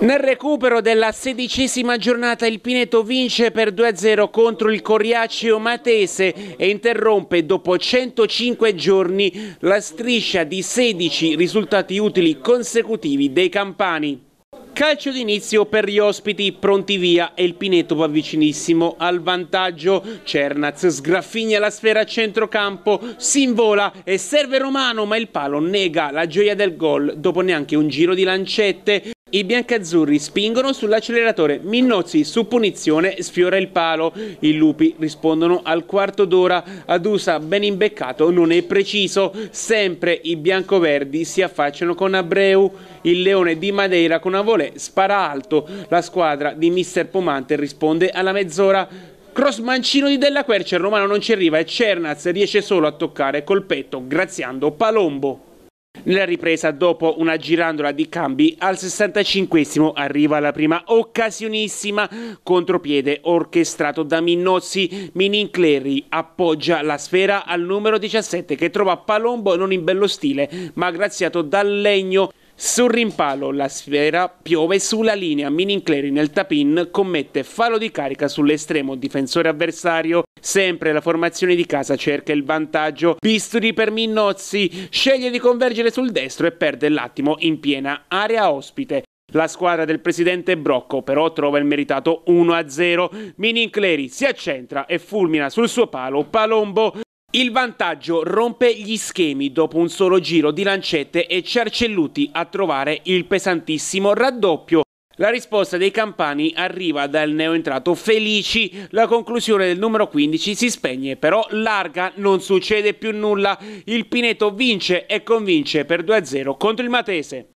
Nel recupero della sedicesima giornata il Pineto vince per 2-0 contro il Coriaceo Matese e interrompe dopo 105 giorni la striscia di 16 risultati utili consecutivi dei campani. Calcio d'inizio per gli ospiti, pronti via e il Pineto va vicinissimo al vantaggio. Cernaz sgraffigna la sfera a centrocampo, si invola e serve Romano ma il palo nega la gioia del gol dopo neanche un giro di lancette. I biancazzurri spingono sull'acceleratore, Minnozzi su punizione sfiora il palo, i lupi rispondono al quarto d'ora, Adusa ben imbeccato non è preciso, sempre i biancoverdi si affacciano con Abreu, il leone di Madeira con Avolè spara alto, la squadra di mister Pomante risponde alla mezz'ora, cross mancino di Della Quercia, il romano non ci arriva e Cernaz riesce solo a toccare col petto graziando Palombo. Nella ripresa dopo una girandola di cambi al 65 arriva la prima occasionissima contropiede orchestrato da Minnozzi. Minin Clery appoggia la sfera al numero 17 che trova Palombo non in bello stile ma graziato dal legno. Sul rimpallo la sfera piove sulla linea, Minincleri nel tapin commette falo di carica sull'estremo difensore avversario. Sempre la formazione di casa cerca il vantaggio, Bisturi per Minnozzi, sceglie di convergere sul destro e perde l'attimo in piena area ospite. La squadra del presidente Brocco però trova il meritato 1-0. Minincleri si accentra e fulmina sul suo palo Palombo il vantaggio rompe gli schemi dopo un solo giro di lancette e Cercelluti a trovare il pesantissimo raddoppio. La risposta dei campani arriva dal neoentrato Felici, la conclusione del numero 15 si spegne però larga, non succede più nulla, il Pineto vince e convince per 2-0 contro il Matese.